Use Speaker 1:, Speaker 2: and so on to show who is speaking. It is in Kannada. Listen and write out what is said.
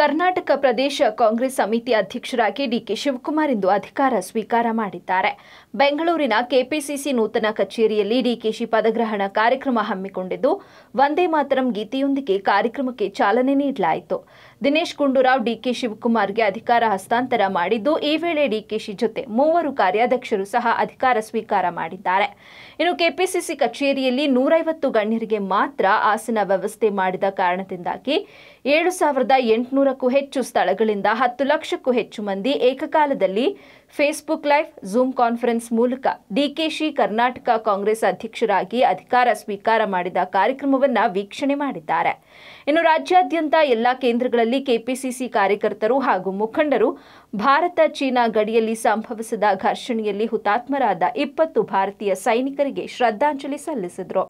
Speaker 1: ಕರ್ನಾಟಕ ಪ್ರದೇಶ ಕಾಂಗ್ರೆಸ್ ಸಮಿತಿ ಅಧ್ಯಕ್ಷರಾಗಿ ಡಿಕೆ ಶಿವಕುಮಾರ್ ಇಂದು ಅಧಿಕಾರ ಸ್ವೀಕಾರ ಮಾಡಿದ್ದಾರೆ ಬೆಂಗಳೂರಿನ ಕೆಪಿಸಿಸಿ ನೂತನ ಕಚೇರಿಯಲ್ಲಿ ಡಿಕೆಶಿ ಪದಗ್ರಹಣ ಕಾರ್ಯಕ್ರಮ ಹಮ್ಮಿಕೊಂಡಿದ್ದು ವಂದೇ ಮಾತರಂ ಗೀತೆಯೊಂದಿಗೆ ಕಾರ್ಯಕ್ರಮಕ್ಕೆ ಚಾಲನೆ ನೀಡಲಾಯಿತು ದಿನೇಶ್ ಗುಂಡೂರಾವ್ ಡಿಕೆ ಶಿವಕುಮಾರ್ಗೆ ಅಧಿಕಾರ ಹಸ್ತಾಂತರ ಮಾಡಿದ್ದು ಈ ವೇಳೆ ಡಿಕೆಶಿ ಜೊತೆ ಮೂವರು ಕಾರ್ಯಾಧ್ಯಕ್ಷರು ಸಹ ಅಧಿಕಾರ ಸ್ವೀಕಾರ ಮಾಡಿದ್ದಾರೆ ಇನ್ನು ಕೆಪಿಸಿಸಿ ಕಚೇರಿಯಲ್ಲಿ ನೂರೈವತ್ತು ಗಣ್ಯರಿಗೆ ಮಾತ್ರ ಆಸನ ವ್ಯವಸ್ಥೆ ಮಾಡಿದ ಕಾರಣದಿಂದಾಗಿ ಏಳು ಸಾವಿರದ ಎಂಟುನೂರಕ್ಕೂ ಹೆಚ್ಚು ಸ್ಥಳಗಳಿಂದ ಹತ್ತು ಲಕ್ಷಕ್ಕೂ ಹೆಚ್ಚು ಮಂದಿ ಏಕಕಾಲದಲ್ಲಿ ಫೇಸ್ಬುಕ್ ಲೈವ್ ಜೂಮ್ ಕಾನ್ಫರೆನ್ಸ್ ಮೂಲಕ ಡಿಕೆಶಿ ಕರ್ನಾಟಕ ಕಾಂಗ್ರೆಸ್ ಅಧ್ಯಕ್ಷರಾಗಿ ಅಧಿಕಾರ ಸ್ವೀಕಾರ ಮಾಡಿದ ಕಾರ್ಯಕ್ರಮವನ್ನು ವೀಕ್ಷಣೆ ಮಾಡಿದ್ದಾರೆ ಇನ್ನು ರಾಜ್ಯಾದ್ಯಂತ ಎಲ್ಲಾ ಕೇಂದ್ರಗಳಲ್ಲಿ ಸಂದರ್ಭದಲ್ಲಿ ಕೆಪಿಸಿಸಿ ಕಾರ್ಯಕರ್ತರು ಹಾಗೂ ಮುಖಂಡರು ಭಾರತ ಚೀನಾ ಗಡಿಯಲ್ಲಿ ಸಂಭವಿಸಿದ ಘರ್ಷಣೆಯಲ್ಲಿ ಹುತಾತ್ಮರಾದ ಇಪ್ಪತ್ತು ಭಾರತೀಯ ಸೈನಿಕರಿಗೆ ಶ್ರದ್ಧಾಂಜಲಿ ಸಲ್ಲಿಸಿದರು